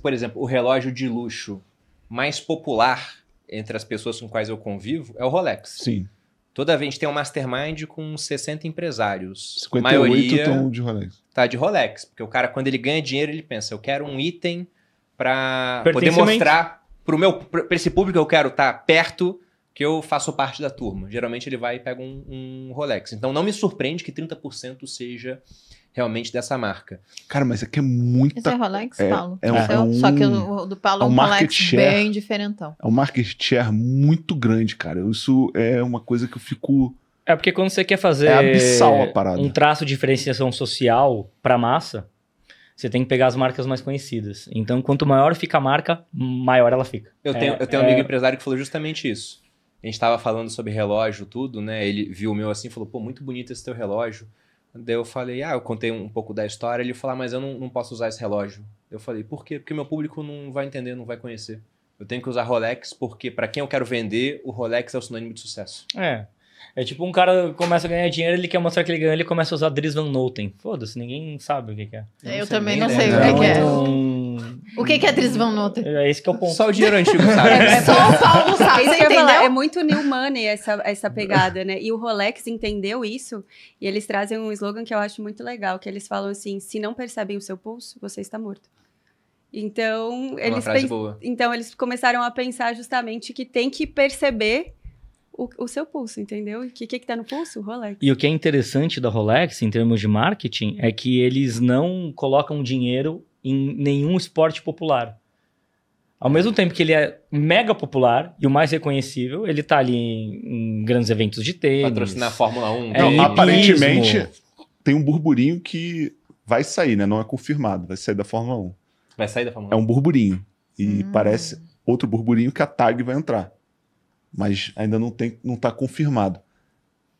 por exemplo, o relógio de luxo mais popular entre as pessoas com quais eu convivo é o Rolex. Sim. Toda vez a gente tem um mastermind com 60 empresários. 58 a maioria estão de Rolex. Tá de Rolex, porque o cara quando ele ganha dinheiro, ele pensa, eu quero um item para poder mostrar para meu esse público que eu quero estar tá perto que eu faço parte da turma. Geralmente ele vai e pega um, um Rolex. Então não me surpreende que 30% seja realmente dessa marca. Cara, mas aqui é muito. Esse é Rolex, é, Paulo. É, é, é um, Só que o do Paulo é um, é Rolex share, bem diferentão. É um market share muito grande, cara. Isso é uma coisa que eu fico... É porque quando você quer fazer é abissal a parada. um traço de diferenciação social para massa, você tem que pegar as marcas mais conhecidas. Então, quanto maior fica a marca, maior ela fica. Eu é, tenho, é, eu tenho um é amigo empresário que falou justamente isso a gente estava falando sobre relógio, tudo, né? Ele viu o meu assim e falou, pô, muito bonito esse teu relógio. Daí eu falei, ah, eu contei um pouco da história. Ele falou, ah, mas eu não, não posso usar esse relógio. Eu falei, por quê? Porque meu público não vai entender, não vai conhecer. Eu tenho que usar Rolex porque, para quem eu quero vender, o Rolex é o sinônimo de sucesso. É. É tipo um cara começa a ganhar dinheiro, ele quer mostrar que ele ganha, ele começa a usar Dries Van Noten. Foda-se, ninguém sabe o que, que é. Eu, eu também não sei o que, que é. O que, que é Dries Van Noten? É esse que é o ponto. Só o dinheiro antigo sabe. É, é só o Paulo sabe, você entendeu? É muito new money essa, essa pegada, né? E o Rolex entendeu isso e eles trazem um slogan que eu acho muito legal, que eles falam assim, se não percebem o seu pulso, você está morto. Então, é eles, pens... então eles começaram a pensar justamente que tem que perceber o, o seu pulso, entendeu? O que, que, que tá no pulso? O Rolex. E o que é interessante da Rolex, em termos de marketing, é que eles não colocam dinheiro em nenhum esporte popular. Ao mesmo tempo que ele é mega popular e o mais reconhecível, ele tá ali em, em grandes eventos de tênis. Patrocinar a Fórmula 1. É, não, aparentemente, tem um burburinho que vai sair, né? Não é confirmado, vai sair da Fórmula 1. Vai sair da Fórmula 1? É um burburinho. E hum. parece outro burburinho que a TAG vai entrar mas ainda não tem, não está confirmado.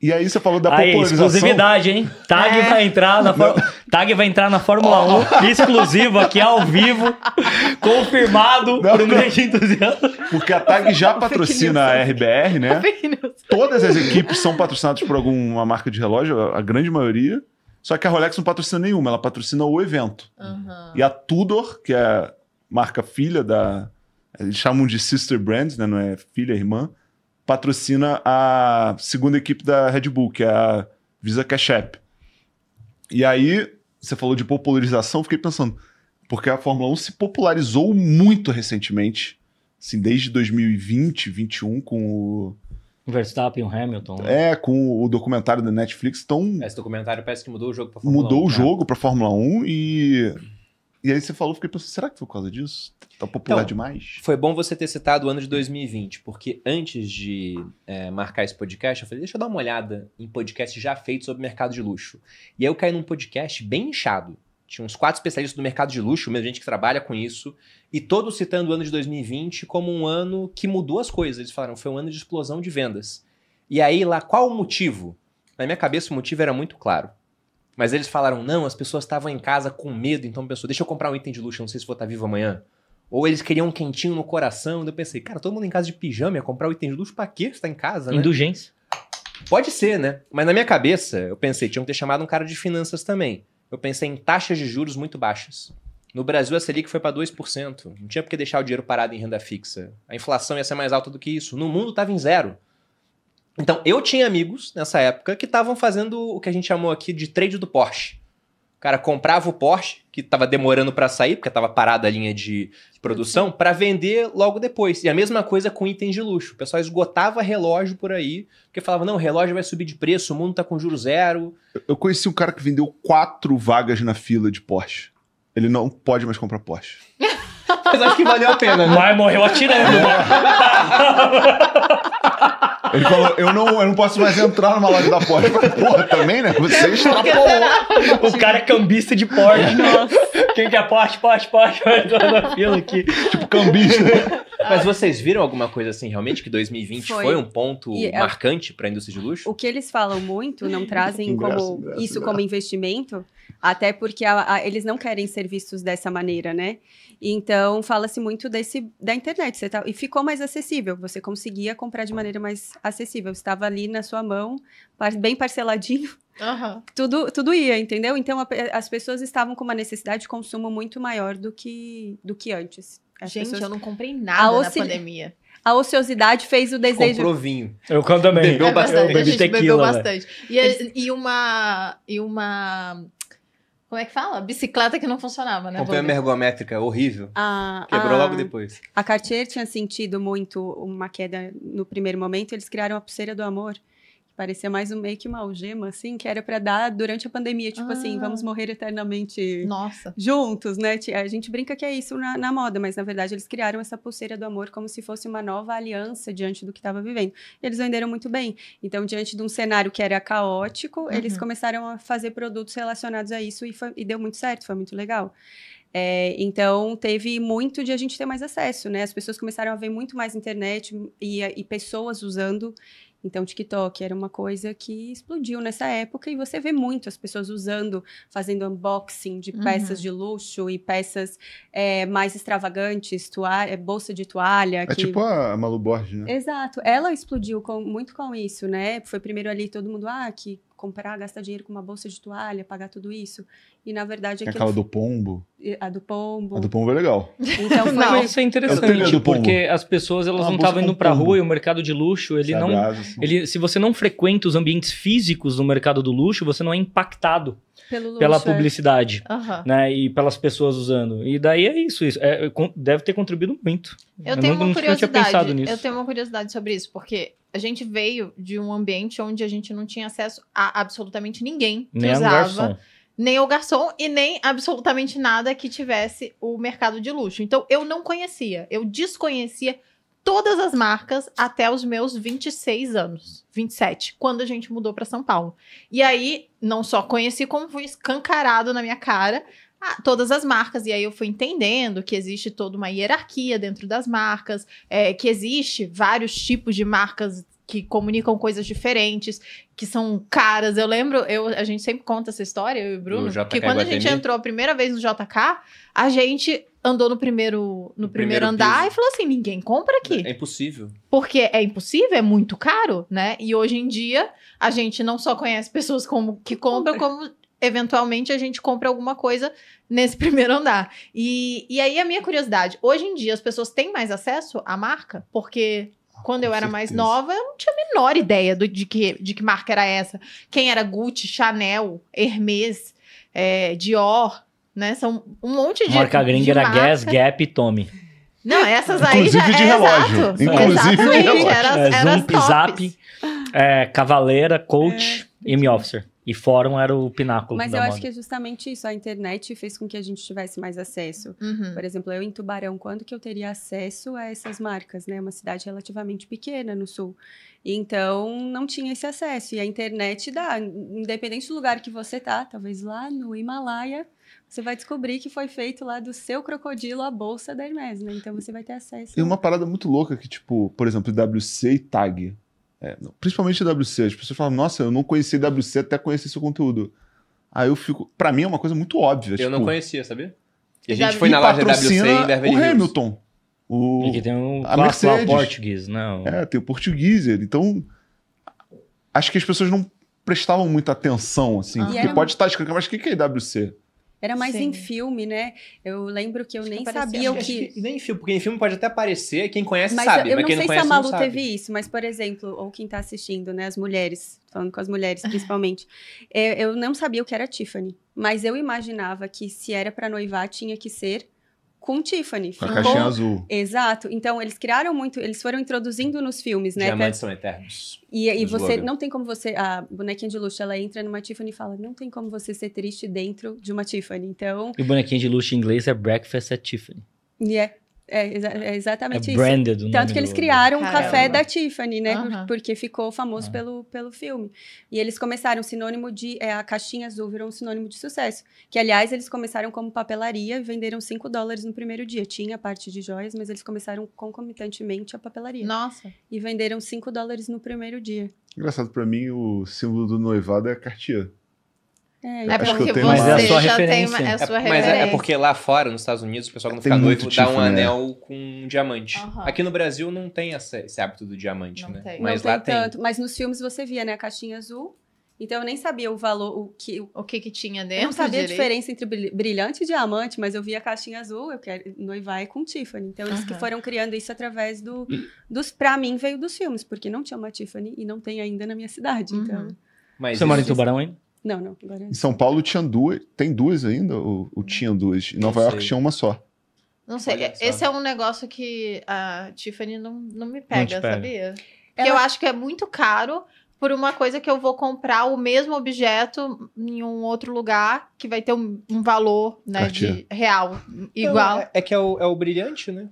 E aí você falou da aí, popularização. Exclusividade, hein? Tag é. vai entrar na for... Tag vai entrar na Fórmula oh. 1, exclusivo aqui ao vivo, confirmado não, por um grande entusiasta. Porque a Tag já patrocina a RBR, né? Todas as equipes são patrocinadas por alguma marca de relógio, a grande maioria. Só que a Rolex não patrocina nenhuma, ela patrocina o evento. Uhum. E a Tudor, que é a marca filha da, eles chamam de sister brand, né? não é filha, é irmã, patrocina a segunda equipe da Red Bull, que é a Visa Cash App. E aí, você falou de popularização, fiquei pensando, porque a Fórmula 1 se popularizou muito recentemente, assim, desde 2020, 2021, com o... O Verstappen, o Hamilton. Né? É, com o documentário da Netflix. Então, Esse documentário parece que mudou o jogo para Fórmula mudou 1. Mudou o né? jogo para Fórmula 1 e e aí você falou, fiquei pensando, será que foi por causa disso? Tá popular então, demais? Foi bom você ter citado o ano de 2020, porque antes de é, marcar esse podcast, eu falei, deixa eu dar uma olhada em podcasts já feitos sobre mercado de luxo. E aí eu caí num podcast bem inchado. Tinha uns quatro especialistas do mercado de luxo, mesmo gente que trabalha com isso, e todos citando o ano de 2020 como um ano que mudou as coisas. Eles falaram, foi um ano de explosão de vendas. E aí lá, qual o motivo? Na minha cabeça o motivo era muito claro. Mas eles falaram, não, as pessoas estavam em casa com medo, então pensou, deixa eu comprar um item de luxo, não sei se vou estar tá vivo amanhã. Ou eles queriam um quentinho no coração, eu pensei, cara, todo mundo em casa de pijama, ia comprar um item de luxo pra quê? Você tá em casa, né? Indulgência. Pode ser, né? Mas na minha cabeça, eu pensei, tinham que ter chamado um cara de finanças também. Eu pensei em taxas de juros muito baixas. No Brasil, a Selic foi para 2%. Não tinha por que deixar o dinheiro parado em renda fixa. A inflação ia ser mais alta do que isso. No mundo, estava em zero. Então, eu tinha amigos nessa época que estavam fazendo o que a gente chamou aqui de trade do Porsche. O cara comprava o Porsche, que estava demorando para sair, porque estava parada a linha de produção, para vender logo depois. E a mesma coisa com itens de luxo. O pessoal esgotava relógio por aí, porque falava: não, o relógio vai subir de preço, o mundo tá com juro zero. Eu conheci um cara que vendeu quatro vagas na fila de Porsche. Ele não pode mais comprar Porsche. Mas acho que valeu a pena, né? Mas morreu atirando. Né? Ele falou: eu não, eu não posso mais entrar numa loja da Porsche. Falei, Porra, também, né? Você extrapolou. O cara é cambista de Porsche. Nossa. Quem quer Porsche, Porsche, Porsche, vai entrar na fila aqui. Tipo, cambista. Mas vocês viram alguma coisa assim, realmente, que 2020 foi, foi um ponto e, é marcante para a indústria de luxo? O que eles falam muito, não trazem como, isso como investimento, até porque a, a, eles não querem ser vistos dessa maneira, né? Então, fala-se muito desse, da internet. Você tá, e ficou mais acessível, você conseguia comprar de maneira mais acessível. Estava ali na sua mão, bem parceladinho. Uhum. Tudo, tudo ia, entendeu? Então a, as pessoas estavam com uma necessidade de consumo muito maior do que, do que antes. As Gente, pessoas... eu não comprei nada a na pandemia. A ociosidade fez o desejo. Comprou vinho. Eu também. Bebeu é bastante. Eu bebi tequila, bebeu né? bastante. E, e uma. E uma. Como é que fala? Bicicleta que não funcionava, né? Comprei uma ergométrica horrível. A, ah, Quebrou a, ah, logo depois. A Cartier tinha sentido muito uma queda no primeiro momento. Eles criaram a pulseira do amor parecia mais um meio que uma algema, assim, que era para dar durante a pandemia, tipo assim, ah. assim, vamos morrer eternamente Nossa. juntos, né? A gente brinca que é isso na, na, moda, mas na verdade eles criaram essa pulseira do amor como se fosse uma nova aliança diante do que estava vivendo. Eles venderam muito bem. Então, diante de um cenário que era caótico, uhum. eles começaram a fazer produtos relacionados a isso e, foi, e deu muito certo, foi muito legal. É, então, teve muito de a gente ter mais acesso, né? As pessoas começaram a ver muito mais internet hum, e, e pessoas usando. Então, TikTok era uma coisa que explodiu nessa época e você vê muito as pessoas usando, fazendo unboxing de peças uhum. de luxo e peças é, mais extravagantes, toalha, é, bolsa de toalha. É que... tipo a Malu Borges, né? Exato. Ela explodiu com, muito com isso, né? Foi primeiro ali todo mundo, ah, que comprar, gastar dinheiro com uma bolsa de toalha, pagar tudo isso. E na verdade aquilo... aquela do pombo. A do pombo. A do pombo é legal. Então, não, foi... isso é interessante, porque as pessoas elas não estavam indo para rua e o mercado de luxo, ele não assim. ele se você não frequenta os ambientes físicos do mercado do luxo, você não é impactado pelo pela é. publicidade, uhum. né? E pelas pessoas usando. E daí é isso, isso é, é deve ter contribuído muito. Eu, eu tenho não, uma curiosidade. Eu tenho uma curiosidade sobre isso, porque a gente veio de um ambiente onde a gente não tinha acesso a absolutamente ninguém que nem usava. Nem o garçom e nem absolutamente nada que tivesse o mercado de luxo. Então, eu não conhecia, eu desconhecia todas as marcas até os meus 26 anos, 27, quando a gente mudou para São Paulo. E aí, não só conheci, como fui escancarado na minha cara a, ah, todas as marcas. E aí eu fui entendendo que existe toda uma hierarquia dentro das marcas, é, que existe vários tipos de marcas que comunicam coisas diferentes, que são caras. Eu lembro, eu, a gente sempre conta essa história, eu e o Bruno, que quando a gente entrou a primeira vez no JK, a gente andou no primeiro, no, no primeiro, primeiro, andar piso. e falou assim: ninguém compra aqui. É impossível. Porque é impossível, é muito caro, né? E hoje em dia, a gente não só conhece pessoas como, que compram, como eventualmente a gente compra alguma coisa nesse primeiro andar. E, e aí a minha curiosidade: hoje em dia as pessoas têm mais acesso à marca? Porque quando eu era mais nova, eu não tinha a menor ideia do, de, que, de que marca era essa. Quem era Gucci, Chanel, Hermes, é, Dior, né? São um monte de. Marca gringa era marca. Guess, Gap e Tommy. Não, essas aí Inclusive já de é, relógio. Exato. Inclusive Exatamente, de relógio. Era, é, Zoom, Zap, é, Cavaleira, Coach é. e Me Officer. E fórum era o pináculo Mas eu moda. acho que é justamente isso. A internet fez com que a gente tivesse mais acesso. Uhum. Por exemplo, eu em Tubarão, quando que eu teria acesso a essas marcas, né? Uma cidade relativamente pequena no sul. Então, não tinha esse acesso. E a internet dá, independente do lugar que você tá, talvez lá no Himalaia, você vai descobrir que foi feito lá do seu crocodilo a bolsa da Hermes, né? Então, você vai ter acesso. Tem uma parada muito louca que, tipo, por exemplo, WC e TAG é, principalmente WC, as pessoas falam, nossa, eu não conheci WC até conhecer seu conteúdo. Aí eu fico. Pra mim é uma coisa muito óbvia. Eu tipo, não conhecia, sabia? E a gente foi na loja da WC em Beverly O Hamilton. O, e tem um a Mercedes. português, não. É, tem o português. então, acho que as pessoas não prestavam muita atenção, assim. Ah. Porque é pode estar escrito, mas o que é WC era mais Sim. em filme, né? Eu lembro que eu acho nem que sabia o que... que... Nem em filme, porque em filme pode até aparecer, quem conhece mas sabe. Eu, eu mas não sei se a Malu teve isso, mas, por exemplo, ou quem tá assistindo, né? As mulheres, falando com as mulheres principalmente. eu, é, eu não sabia o que era Tiffany, mas eu imaginava que se era para noivar, tinha que ser com Tiffany. Com a caixinha azul. Exato. Então, eles criaram muito, eles foram introduzindo nos filmes, né? Diamantes é são eternos. E, e você, não tem como você, a bonequinha de luxo, ela entra numa Tiffany e fala, não tem como você ser triste dentro de uma Tiffany, então... E bonequinha de luxo em inglês é Breakfast at Tiffany. E yeah. é é, exa é exatamente é isso. Branded, Tanto que eles criaram o um café da Tiffany, né? Uh -huh. Porque ficou famoso uh ah. -huh. pelo, pelo filme. E eles começaram sinônimo de. É, a caixinha azul virou um sinônimo de sucesso. Que, aliás, eles começaram como papelaria e venderam 5 dólares no primeiro dia. Tinha a parte de joias, mas eles começaram concomitantemente a papelaria. Nossa. E venderam 5 dólares no primeiro dia. Engraçado, para mim, o símbolo do noivado é a cartinha. É, né, então, é porque você é já tem é sua referência. É, mas é, porque lá fora, nos Estados Unidos, o pessoal quando fica noivo dá tipo, um né? anel com um diamante. Uhum. Aqui no Brasil não tem essa, esse hábito do diamante, não né? Tem. Mas não lá tem, tanto. Mas nos filmes você via, né? A caixinha azul. Então eu nem sabia o valor, o que o, que, que tinha dentro. Eu não sabia direito. a diferença entre brilhante e diamante, mas eu via a caixinha azul, eu quero noivar é com Tiffany. Então eles uhum. que foram criando isso através do dos para mim veio dos filmes, porque não tinha uma Tiffany e não tem ainda na minha cidade. Então. Uhum. Então. Mas Você mora em Tubarão, hein? Não, não. Agora... Em São Paulo tinha duas, tem duas ainda? Ou, ou hum. tinha duas? Em Nova York tinha uma só. Não sei, Olha é, esse é um negócio que a Tiffany não, não me pega, não pega. sabia? Ela... eu acho que é muito caro por uma coisa que eu vou comprar o mesmo objeto em um outro lugar que vai ter um, um valor né, de real igual. É, é que é o, é o brilhante, né?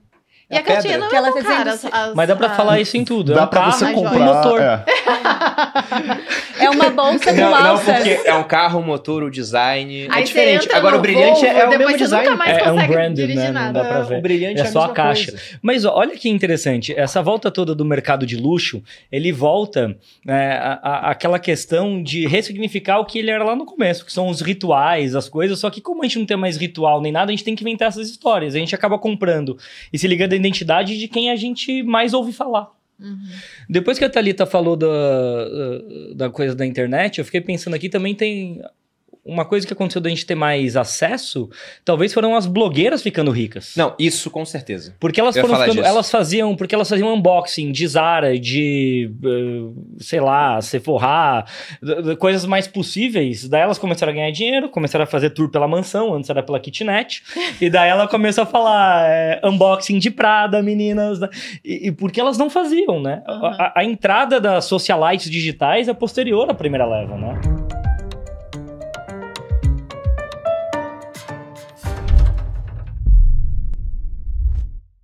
É e a, a cartinha não é que ela cara, as, as, Mas dá pra falar isso em tudo. Dá é um pra você comprar, motor. É. é uma bolsa com não, alças. Não, porque é um carro, motor, o design. É Aí é diferente. Agora, o brilhante Volvo, é, é o mesmo design. É, é, um brand, né? Não dá pra ver. O brilhante é, é só a, a caixa. Coisa. Mas ó, olha que interessante. Essa volta toda do mercado de luxo, ele volta é, a, aquela questão de ressignificar o que ele era lá no começo, que são os rituais, as coisas. Só que como a gente não tem mais ritual nem nada, a gente tem que inventar essas histórias. A gente acaba comprando e se ligando à identidade de quem a gente mais ouve falar. Uhum. Depois que a Thalita falou da, da coisa da internet, eu fiquei pensando aqui também tem uma coisa que aconteceu da gente ter mais acesso, talvez foram as blogueiras ficando ricas. Não, isso com certeza. Porque elas foram ficando, elas faziam, porque elas faziam unboxing de Zara, de eh, sei lá, Sephora, coisas mais possíveis. Daí elas começaram a ganhar dinheiro, começaram a fazer tour pela mansão, antes era pela kitnet. e daí ela começou a falar é, unboxing de Prada, meninas, né? e, e, porque elas não faziam, né? Uhum. A, a entrada das socialites digitais é posterior à primeira leva, né?